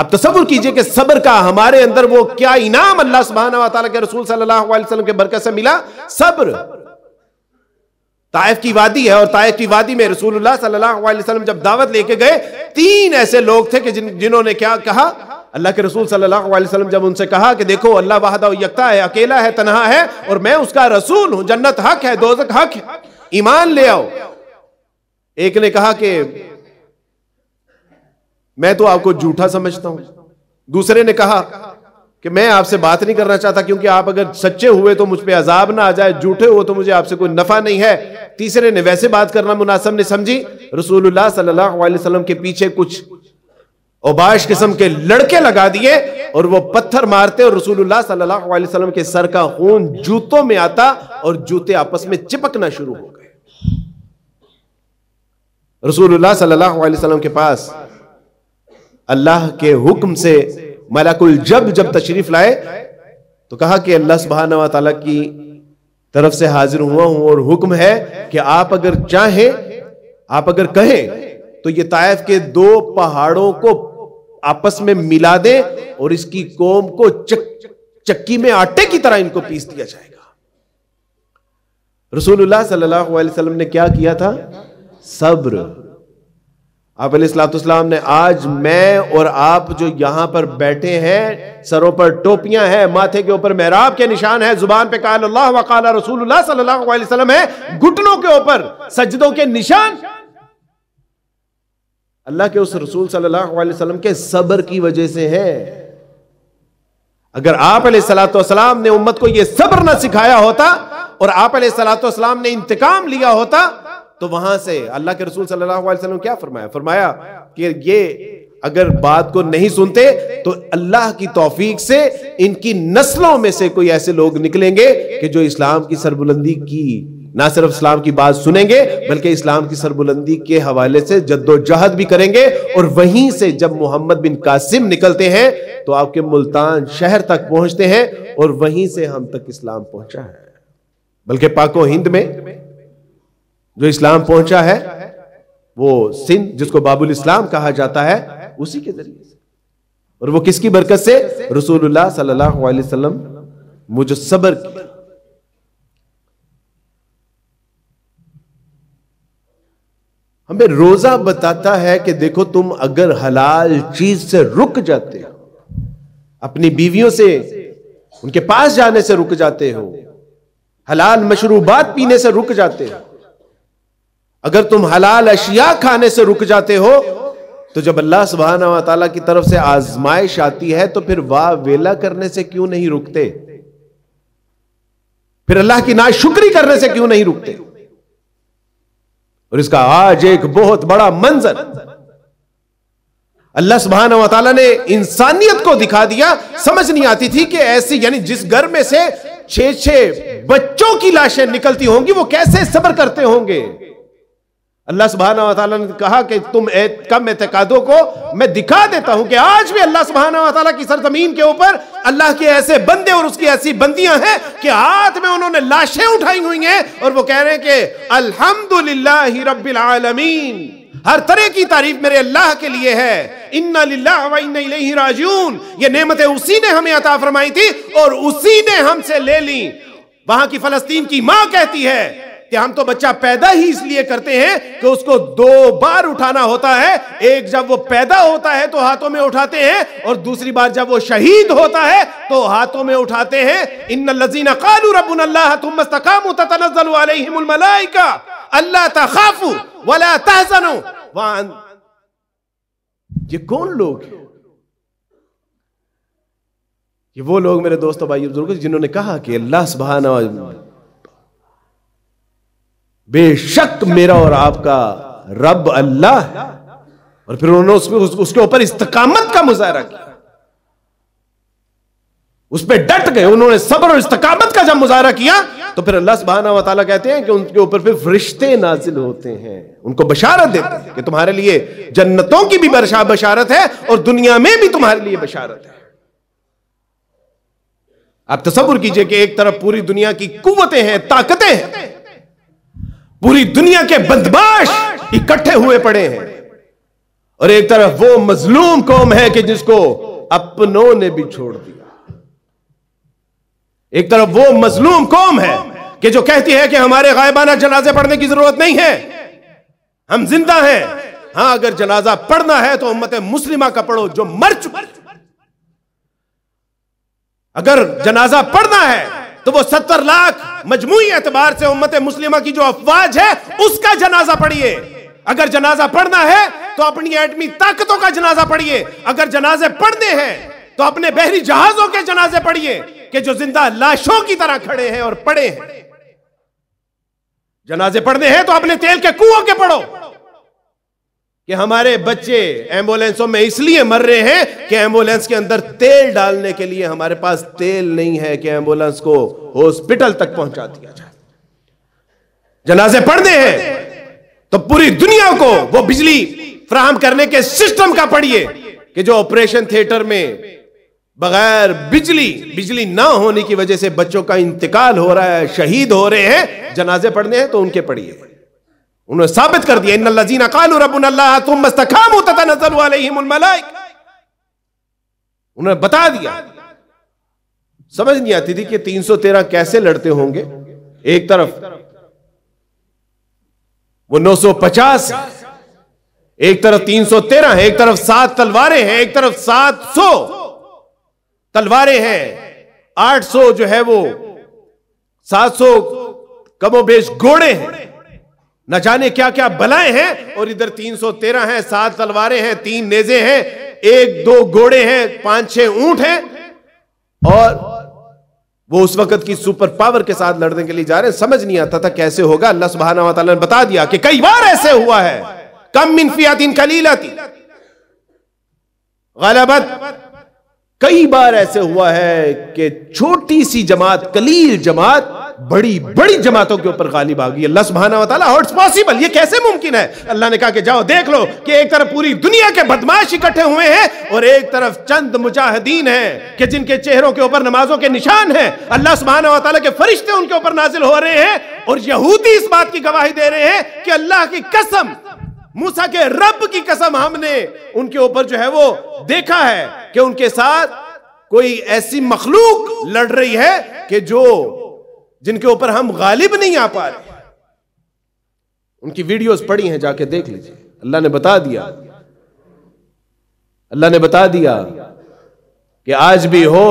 आप तस्वुर कीजिए कि सबर का हमारे अंदर वो क्या इनाम अल्लाह सुबहाना के रसूल सल्लाम के बरकत से मिला सब्र ताइफ की वादी है और ताइफ की वादी में रसूलुल्लाह सल्लल्लाहु अलैहि वसल्लम जब दावत लेके गए तीन ऐसे लोग थे कि जिन जिन्होंने क्या कहा अल्लाह के रसूल सल्लल्लाहु अलैहि वसल्लम जब उनसे कहा कि देखो अल्लाह वाहदा यकता है अकेला है तनहा है और मैं उसका रसूल हूं जन्नत हक है दोजक हक ईमान ले आओ एक ने कहा कि मैं तो आपको झूठा समझता हूं दूसरे ने कहा कि मैं आपसे बात नहीं करना चाहता क्योंकि आप अगर सच्चे हुए तो मुझ पर अजाब ना आ जाए झूठे हो तो मुझे आपसे कोई नफा नहीं है तीसरे ने वैसे बात करना मुनासिब ने समझी रसूलुल्लाह सल्लल्लाहु अलैहि वसल्लम के पीछे कुछ ओबाश किस्म के लड़के लगा दिए और वो पत्थर मारते और रसूलुल्लाह सल्लल्लाहु अलैहि वसल्लम के सर का खून जूतों में आता और जूते आपस में चिपकना शुरू हो गए रसूलुल्लाह सल्लल्लाहु अलैहि वसल्लम के पास अल्लाह के हुक्म से मलाकुल जब जब तशरीफ लाए तो कहा कि अल्लाह सुबहाना तला की तरफ से हाजिर हुआ हूं और हुक्म है कि आप अगर चाहें आप अगर कहें तो ये ताइफ के दो पहाड़ों को आपस में मिला दें और इसकी कोम को चक, चक्की में आटे की तरह इनको पीस दिया जाएगा रसूलुल्लाह सल्लल्लाहु अलैहि वसल्लम ने क्या किया था सब्र आप सलाम ने आज मैं और आप जो यहां पर बैठे हैं सरों पर टोपियां हैं माथे के ऊपर मेहराब के निशान है जुबान पे काल अल्लाह वकाल रसूल है घुटनों के ऊपर सजदों के निशान अल्लाह के उस रसूल सल्लाम के सबर की वजह से है अगर आप सलाम ने उम्मत को यह सब्र ना सिखाया होता और आप सलाम ने इंतकाम लिया होता तो वहां से अल्लाह के रसूल सल्लल्लाहु अलैहि वसल्लम क्या फरमाया फरमाया कि ये अगर बात को नहीं सुनते तो अल्लाह की तौफीक से इनकी नस्लों में से कोई ऐसे लोग निकलेंगे कि जो इस्लाम की सरबुलंदी की ना सिर्फ इस्लाम की बात सुनेंगे बल्कि इस्लाम की सरबुलंदी के हवाले से जद्दोजहद भी करेंगे और वहीं से जब मोहम्मद बिन कासिम निकलते हैं तो आपके मुल्तान शहर तक पहुंचते हैं और वहीं से हम तक इस्लाम पहुंचा है बल्कि पाको हिंद में जो इस्लाम पहुंचा है वो सिंध जिसको बाबुल इस्लाम कहा जाता है उसी के जरिए से और वो किसकी बरकत से रसूलुल्लाह सल्लल्लाहु अलैहि वसल्लम मुझे सबर किया हमें रोजा बताता है कि देखो तुम अगर हलाल चीज से रुक जाते हो अपनी बीवियों से उनके पास जाने से रुक जाते हो हलाल मशरूबात पीने से रुक जाते हो अगर तुम हलाल अशिया खाने से रुक जाते हो तो जब अल्लाह सुबहाना तला की तरफ से आजमाइश आती है तो फिर वाह वेला करने से क्यों नहीं रुकते फिर अल्लाह की नाशुक्री करने से क्यों नहीं रुकते और इसका आज एक बहुत बड़ा मंजर अल्लाह सुबहाना तला ने इंसानियत को दिखा दिया समझ नहीं आती थी कि ऐसी यानी जिस घर में से छे छे बच्चों की लाशें निकलती होंगी वो कैसे सबर करते होंगे अल्लाह सुबहाना वाली ने कहा कि तुम एत, कम एतकादों को मैं दिखा देता हूं कि आज भी अल्लाह सुबहाना वाली की सरजमीन के ऊपर अल्लाह के ऐसे बंदे और उसकी ऐसी बंदियां हैं कि हाथ में उन्होंने लाशें उठाई हुई हैं और वो कह रहे हैं कि अल्हम्दुलिल्लाह रब्बिल आलमीन हर तरह की तारीफ मेरे अल्लाह के लिए है इन्ना राजून ये नेमतें उसी ने हमें अता फरमाई थी और उसी ने हमसे ले ली वहां की फलस्तीन की मां कहती है कि हम तो बच्चा पैदा ही इसलिए करते हैं कि उसको दो बार उठाना होता है एक जब वो पैदा होता है तो हाथों में उठाते हैं और दूसरी बार जब वो शहीद होता है तो हाथों में उठाते हैं इन लजीन कालू रबुन अल्लाह तुम मस्तकाम अल्लाह तखाफू वला तहजनो ये कौन लोग हैं ये वो लोग मेरे दोस्तों भाई बुजुर्ग जिन्होंने कहा कि अल्लाह सुबहाना बेशक मेरा और आपका रब अल्लाह है और फिर उन्होंने उसमें उस, उसके ऊपर इस्तकामत का मुजाहरा किया उस पर डट गए उन्होंने सब्र और इस्तकामत का जब मुजाहरा किया तो फिर अल्लाह सुबहाना वाली कहते हैं कि उनके ऊपर फिर फरिश्ते नाजिल होते हैं उनको बशारत देते हैं कि तुम्हारे लिए जन्नतों की भी बशारत है और दुनिया में भी तुम्हारे लिए बशारत है आप तस्वुर कीजिए कि एक तरफ पूरी दुनिया की कुवतें हैं ताकतें हैं पूरी दुनिया के बदमाश इकट्ठे हुए पड़े हैं और एक तरफ वो मजलूम कौम है कि जिसको अपनों ने भी छोड़ दिया एक तरफ वो मजलूम कौम है कि जो कहती है कि हमारे गायबाना जनाजे पढ़ने की जरूरत नहीं है हम जिंदा हैं हां अगर जनाजा पढ़ना है तो उम्मत मुस्लिमा का पढ़ो जो मर चुका अगर जनाजा पढ़ना है तो वो सत्तर लाख मजमू एतबार से उम्मत मुस्लिमा की जो अफवाज है उसका जनाजा पढ़िए अगर जनाजा पढ़ना है तो अपनी एटमी ताकतों का जनाजा पढ़िए अगर जनाजे पढ़ने हैं तो अपने बहरी जहाजों के जनाजे पढ़िए कि जो जिंदा लाशों की तरह खड़े हैं और पड़े हैं जनाजे पढ़ने हैं तो अपने तेल के कुओं के पढ़ो कि हमारे बच्चे एम्बुलेंसों में इसलिए मर रहे हैं कि एम्बुलेंस के अंदर तेल डालने के लिए हमारे पास तेल नहीं है कि एम्बुलेंस को हॉस्पिटल तक पहुंचा दिया जाए जनाजे पढ़ने हैं तो पूरी दुनिया को वो बिजली फ्राहम करने के सिस्टम का पढ़िए कि जो ऑपरेशन थिएटर में बगैर बिजली बिजली ना होने की वजह से बच्चों का इंतकाल हो रहा है शहीद हो रहे हैं जनाजे पढ़ने हैं तो उनके पढ़िए उन्होंने साबित कर दिया इन कालू तुम मस्तकाम नजर वाले उन्होंने बता दिया समझ नहीं आती थी कि 313 कैसे लड़ते होंगे एक तरफ वो 950 एक तरफ 313 है एक तरफ सात तलवारें हैं एक तरफ 700 तलवारें हैं 800 जो है वो 700 कमोबेश घोड़े हैं न जाने क्या क्या बलाएं हैं और इधर 313 हैं सात तलवारें हैं तीन नेजे हैं एक दो घोड़े हैं पांच छह ऊंट हैं और वो उस वक्त की सुपर पावर के साथ लड़ने के लिए जा रहे हैं समझ नहीं आता था कैसे होगा अल्लाह सुबहाना ने बता दिया कि कई बार ऐसे हुआ है कम इनफियातिन कलीलाती गलबत कई बार ऐसे हुआ है कि छोटी सी जमात कलील जमात बड़ी बड़ी जमातों के ऊपर गालिब आ गई अल्लाह सुबहाना वाली हाउ इट्स पॉसिबल ये कैसे मुमकिन है अल्लाह ने कहा कि जाओ देख लो कि एक तरफ पूरी दुनिया के बदमाश इकट्ठे हुए हैं और एक तरफ चंद मुजाहिदीन हैं कि जिनके चेहरों के ऊपर नमाजों के निशान हैं अल्लाह सुबहाना वाली के फरिश्ते उनके ऊपर नाजिल हो रहे हैं और यहूदी इस बात की गवाही दे रहे हैं कि अल्लाह की कसम मूसा के रब की कसम हमने उनके ऊपर जो है वो देखा है कि उनके साथ कोई ऐसी मखलूक लड़ रही है कि जो जिनके ऊपर हम गालिब नहीं आ पा रहे उनकी वीडियोस पड़ी हैं जाके देख लीजिए अल्लाह ने बता दिया अल्लाह ने बता दिया कि आज भी हो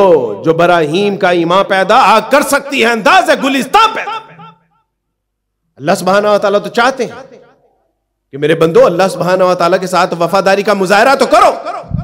जो बराहीम का ईमा पैदा आग कर सकती है अंदाज है गुलिस्ता पैदा अल्लाह सुबहाना तला तो चाहते हैं कि मेरे बंदो अल्लाह सुबहाना तला के साथ वफादारी का मुजाहरा तो करो, करो।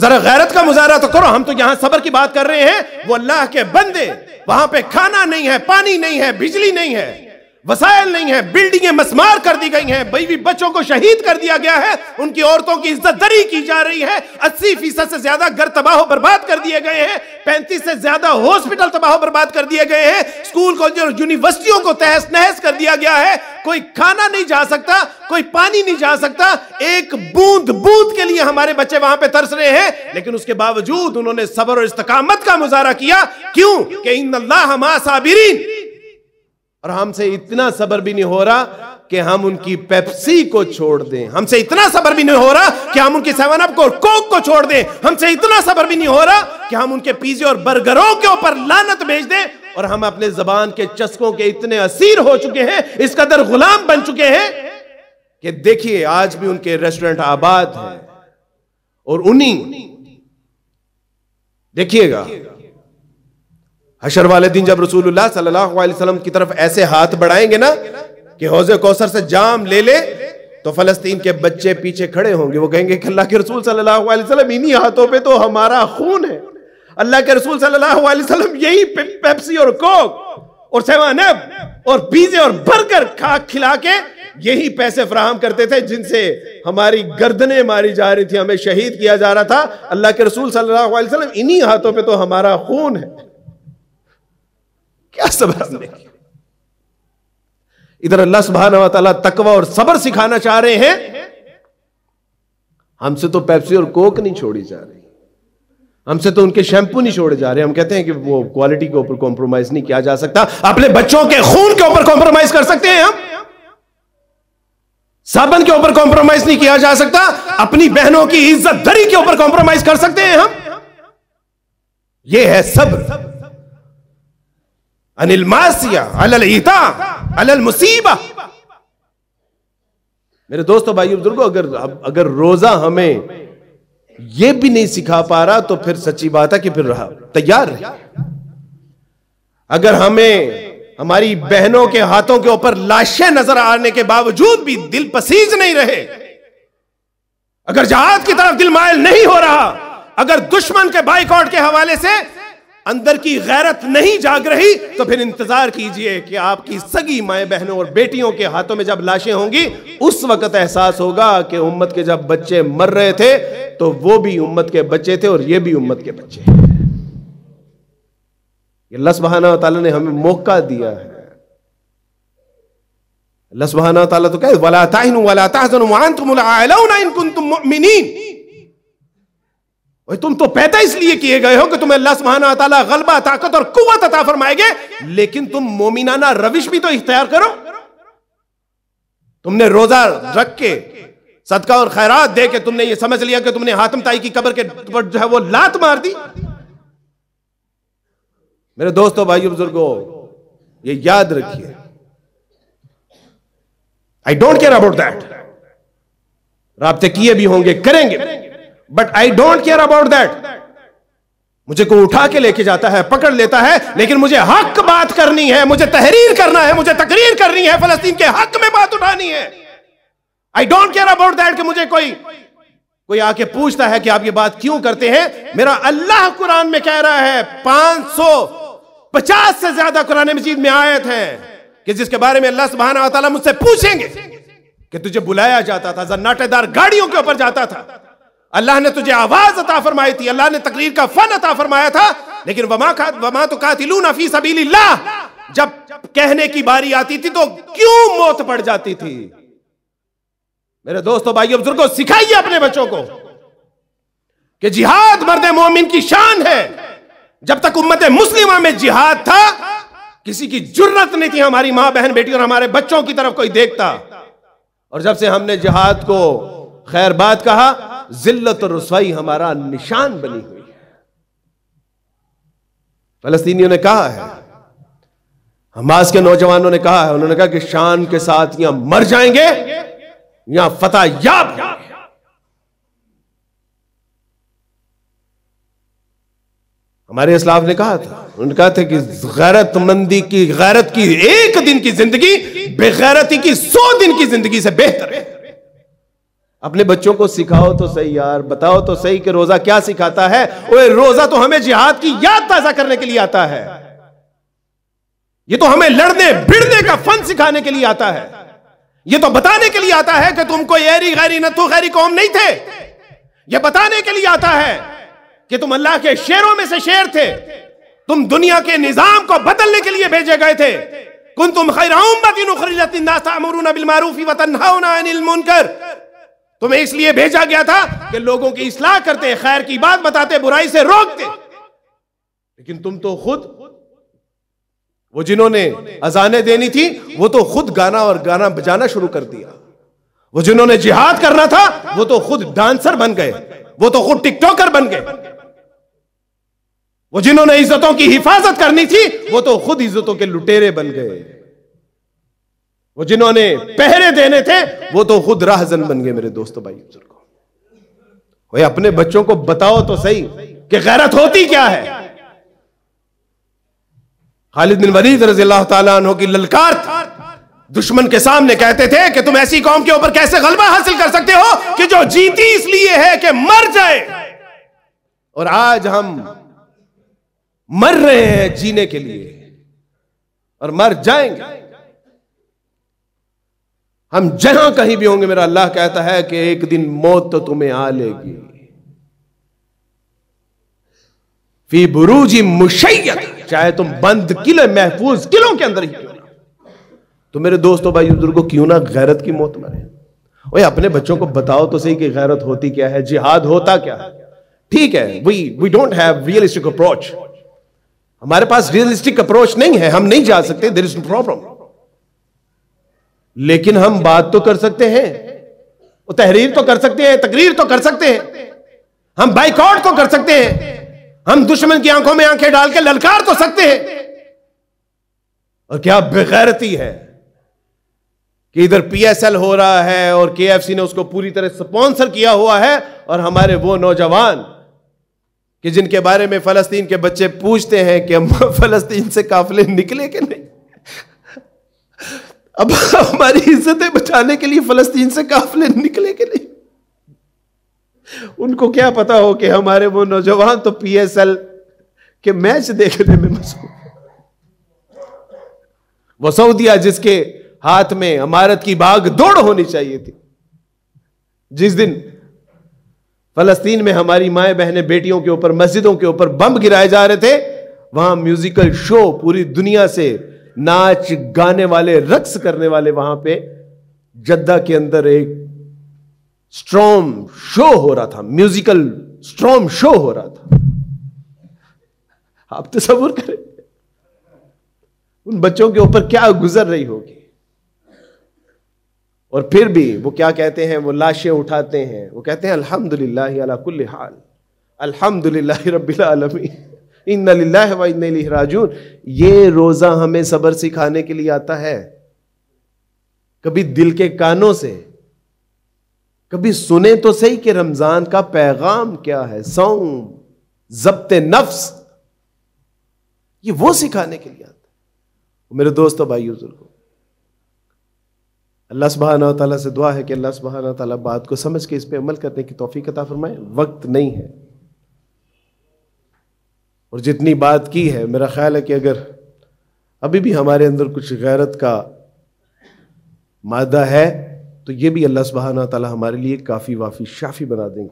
जरा गैरत का मुजाहरा तो करो हम तो यहां सबर की बात कर रहे हैं वो अल्लाह के बंदे वहां पे खाना नहीं है पानी नहीं है बिजली नहीं है वसायल नहीं है बिल्डिंगें मसमार कर दी गई हैं बीवी बच्चों को शहीद कर दिया गया है उनकी औरतों की इज्जत दरी की जा रही है अस्सी फीसद से ज्यादा घर तबाह बर्बाद कर दिए गए हैं पैंतीस से ज्यादा हॉस्पिटल तबाह बर्बाद कर दिए गए हैं स्कूल कॉलेज और यूनिवर्सिटियों को तहस नहस कर दिया गया है कोई खाना नहीं जा सकता कोई पानी नहीं जा सकता एक बूंद बूंद के लिए हमारे बच्चे वहां पे तरस रहे हैं लेकिन उसके बावजूद उन्होंने सबर और इस्तकामत का मुजाहरा किया क्यों कि इन अल्लाह और हमसे इतना सबर भी नहीं हो रहा कि हम उनकी पेप्सी को छोड़ दें हमसे इतना सबर भी नहीं हो रहा कि हम उनकी सेवन अप को कोक को छोड़ दें हमसे इतना सबर भी नहीं हो रहा कि हम उनके पिज्जे और बर्गरों के ऊपर लानत भेज दें और हम अपने जबान के चस्कों के इतने असीर हो चुके हैं इस कदर गुलाम बन चुके हैं कि देखिए आज भी उनके रेस्टोरेंट आबाद है और उन्हीं देखिएगा हशर वाले दिन जब रसूलुल्लाह सल्लल्लाहु अलैहि वसल्लम की तरफ ऐसे हाथ बढ़ाएंगे ना कि हौजे कौसर से जाम ले ले तो फलस्तीन के बच्चे पीछे खड़े होंगे वो कहेंगे कि अल्लाह के रसूल सल्लल्लाहु अलैहि वसल्लम इन्हीं हाथों पे तो हमारा खून है अल्लाह के रसूल सल्लल्लाहु अलैहि वसल्लम यही पेप्सी और कोक और सेवानब और पिज्जे और बर्गर खा खिला के यही पैसे फराहम करते थे जिनसे हमारी गर्दनें मारी जा रही थी हमें शहीद किया जा रहा था अल्लाह के रसूल सल्लल्लाहु अलैहि वसल्लम इन्हीं हाथों पे तो हमारा खून है क्या सबर हमने इधर अल्लाह सुबहाना तला तकवा और सबर सिखाना चाह रहे हैं हमसे तो पेप्सी और कोक नहीं छोड़ी जा रही हमसे तो उनके शैंपू नहीं छोड़े जा रहे हम कहते हैं कि वो क्वालिटी के ऊपर कॉम्प्रोमाइज नहीं किया जा सकता अपने बच्चों के खून के ऊपर कॉम्प्रोमाइज कर सकते हैं हम साबन के ऊपर कॉम्प्रोमाइज नहीं किया जा सकता अपनी बहनों की इज्जत दरी के ऊपर कॉम्प्रोमाइज कर सकते हैं हम ये है सब अनिल मासिया अललता अलल मुसीबा मेरे दोस्तों भाई बुजुर्गो अगर अगर रोजा हमें यह भी नहीं सिखा पा रहा तो फिर सच्ची बात है कि फिर रहा तैयार है अगर हमें हमारी बहनों के हाथों के ऊपर लाशें नजर आने के बावजूद भी दिल पसीज नहीं रहे अगर जहाज की तरफ दिल मायल नहीं हो रहा अगर दुश्मन के बाइकॉट के हवाले से अंदर की गैरत नहीं जाग रही तो फिर इंतजार कीजिए कि आपकी सगी माए बहनों और बेटियों के हाथों में जब लाशें होंगी उस वक्त एहसास होगा कि उम्मत के जब बच्चे मर रहे थे तो वो भी उम्मत के बच्चे थे और ये भी उम्मत के बच्चे ये लसबहाना तला ने हमें मौका दिया है लसबहाना तला तो कहे वाला और तुम तो पैदा इसलिए किए गए हो कि तुम्हें अल्लाह सुबहाना तला गलबा ताकत और कुत अता फरमाएंगे लेकिन तुम मोमिनाना रविश भी तो इख्तियार करो तुमने रोजा रख के सदका और खैरात दे के तुमने ये समझ लिया कि तुमने हाथम ताई की कबर के पर जो है वो लात मार दी मेरे दोस्तों भाई बुजुर्गो ये याद रखिए I don't care about that रबते किए भी होंगे करेंगे। But I don't care about that मुझे को उठा के लेके जाता है पकड़ लेता है लेकिन मुझे हक बात करनी है मुझे तहरीर करना है मुझे तकरीर करनी है फलस्तीन के हक में बात उठानी है I don't care about that कि मुझे कोई कोई आके पूछता है कि आप ये बात क्यों करते हैं मेरा अल्लाह कुरान में कह रहा है पांच सौ पचास से ज्यादा कुरान मजीद में आयत है कि जिसके बारे में अल्लाह सुबहाना मुझसे पूछेंगे कि तुझे बुलाया जाता था जन्नाटेदार गाड़ियों के ऊपर जाता था अल्लाह ने तुझे आवाज अता फरमाई थी अल्लाह ने तकरीर का फन अता फरमाया था लेकिन वमा का वमा तो कातिलू नफी जब कहने की बारी आती थी तो क्यों मौत पड़ जाती थी मेरे दोस्तों भाई बुजुर्गो सिखाइए अपने बच्चों को कि जिहाद मर्द मोमिन की शान है जब तक उम्मत मुस्लिमा में जिहाद था किसी की जरूरत नहीं थी हमारी मां बहन बेटी और हमारे बच्चों की तरफ कोई देखता और जब से हमने जिहाद को खैर बात कहा जिल्लत और रसवाई हमारा निशान बनी हुई है फलस्तीनियों ने कहा है हमास के नौजवानों ने कहा है उन्होंने कहा कि शान के साथ यहां मर जाएंगे या फतेह याब हमारे इस्लाफ ने कहा था उन्होंने कहा था कि गैरतमंदी की गैरत की एक दिन की जिंदगी बेगैरती की सौ दिन की जिंदगी से बेहतर है अपने बच्चों को सिखाओ तो सही यार बताओ तो सही कि रोजा क्या सिखाता है ओए रोजा तो हमें जिहाद की याद ताजा करने के लिए आता है ये तो हमें लड़ने भिड़ने का फन सिखाने के लिए आता है ये तो बताने के लिए आता है कि तुम कोई ऐरी गैरी नतु गैरी कौम नहीं थे ये बताने के लिए आता है कि तुम अल्लाह के शेरों में से शेर थे तुम दुनिया के निजाम को बदलने के लिए भेजे गए थे कुन तुम खैरा वतन हाउना मुनकर तुम्हें इसलिए भेजा गया था कि लोगों की इसलाह करते खैर की बात बताते बुराई से रोकते लेकिन तुम तो खुद वो जिन्होंने अजाने देनी थी वो तो खुद गाना और गाना बजाना शुरू कर दिया वो जिन्होंने जिहाद करना था वो तो खुद डांसर बन गए वो तो खुद टिकटॉकर बन गए वो जिन्होंने इज्जतों की हिफाजत करनी थी वो तो खुद इज्जतों के लुटेरे बन गए वो जिन्होंने पहरे देने थे वो तो खुद राहजन बन गए मेरे दोस्तों भाई बुजुर्गो भाई अपने बच्चों को बताओ तो सही कि गैरत होती क्या है खालिद बिन वलीद रजी अल्लाह की ललकार दुश्मन के सामने कहते थे कि तुम ऐसी कौम के ऊपर कैसे गलबा हासिल कर सकते हो कि जो जीती इसलिए है कि मर जाए और आज हम मर रहे हैं जीने के लिए और मर जाएंगे हम जहां कहीं भी होंगे मेरा अल्लाह कहता है कि एक दिन मौत तो तुम्हें आ लेगी फी बुरूजी मुशैयत चाहे तुम बंद किले महफूज किलों के अंदर ही तो मेरे दोस्तों भाई बुजुर्गो क्यों ना गैरत की मौत मरे ओए अपने बच्चों को बताओ तो सही कि गैरत होती क्या है जिहाद होता क्या है ठीक है we we don't have realistic approach हमारे पास रियलिस्टिक अप्रोच नहीं है हम नहीं जा सकते देर इज नो प्रॉब्लम लेकिन हम बात तो कर सकते हैं तहरीर तो कर सकते हैं तकरीर तो कर सकते हैं हम बाइकआउट तो कर सकते हैं हम दुश्मन की आंखों में आंखें डाल के ललकार तो सकते हैं और क्या बेगैरती है कि इधर पीएसएल हो रहा है और केएफसी ने उसको पूरी तरह स्पॉन्सर किया हुआ है और हमारे वो नौजवान कि जिनके बारे में फलस्तीन के बच्चे पूछते हैं कि हम फलस्तीन से काफिले निकले कि नहीं अब हमारी इज्जतें बचाने के लिए फलस्तीन से काफले निकले के नहीं उनको क्या पता हो कि हमारे वो नौजवान तो पीएसएल के मैच देखने में मसरूफ वो सऊदिया जिसके हाथ में अमारत की बाग दौड़ होनी चाहिए थी जिस दिन फलस्तीन में हमारी माए बहने बेटियों के ऊपर मस्जिदों के ऊपर बम गिराए जा रहे थे वहां म्यूजिकल शो पूरी दुनिया से नाच गाने वाले रक्स करने वाले वहां पे जद्दा के अंदर एक स्ट्रॉम शो हो रहा था म्यूजिकल स्ट्रॉम शो हो रहा था आप तो सबूर करें उन बच्चों के ऊपर क्या गुजर रही होगी और फिर भी वो क्या कहते हैं वो लाशें उठाते हैं वो कहते हैं अल्हम्दुलिल्लाह अला कुल्ल हाल अल्हम्दुलिल्लाह रबी आलमी इन लिहराजून ये रोज़ा हमें सबर सिखाने के लिए आता है कभी दिल के कानों से कभी सुने तो सही कि रमज़ान का पैगाम क्या है सौ जब्त नफ्स ये वो सिखाने के लिए आता है मेरे दोस्तों भाई बुजुर्गों अल्लाह सुबहाना तला से दुआ है कि अल्लाह सुबहाना तला बात को समझ के इस पर अमल करने की तोफ़ी कता फरमाए वक्त नहीं है और जितनी बात की है मेरा ख्याल है कि अगर अभी भी हमारे अंदर कुछ गैरत का मादा है तो ये भी अल्लाह सुबहाना ताला हमारे लिए काफ़ी वाफ़ी शाफ़ी बना देंगे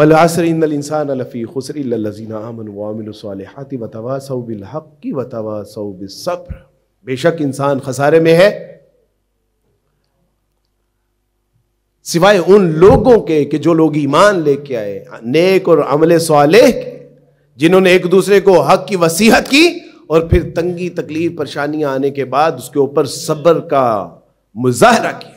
वलासरिन इंसान अलफ़ी खुसरी लजीना अमन वामिलसालहत वतवा सऊबिलहक़ी वतवा सऊबिसब्र बेशक इंसान खसारे में है सिवाय उन लोगों के कि जो लोग ईमान लेके आए नेक और अमले सवाले जिन्होंने एक दूसरे को हक की वसीहत की और फिर तंगी तकलीफ परेशानियां आने के बाद उसके ऊपर सब्र का मुजाहरा किया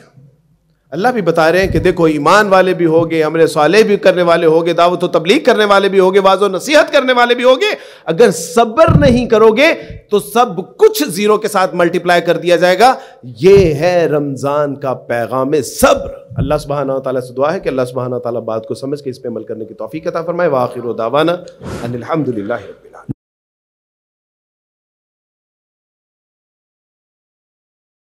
अल्लाह भी बता रहे हैं कि देखो ईमान वाले भी होगे अमल साले भी करने वाले होगे दावत तबलीग करने वाले भी होगे वाजो नसीहत करने वाले भी होगे अगर सब्र नहीं करोगे तो सब कुछ जीरो के साथ मल्टीप्लाई कर दिया जाएगा ये है रमज़ान का पैगाम सब्र अल्लाह सुबहाना तला से दुआ है कि अल्लाह सुबहाना तला बात को समझ के इस पर अमल करने की तोफ़ी कता फरमाए वाखिर दावाना अनिलहमदिल्ला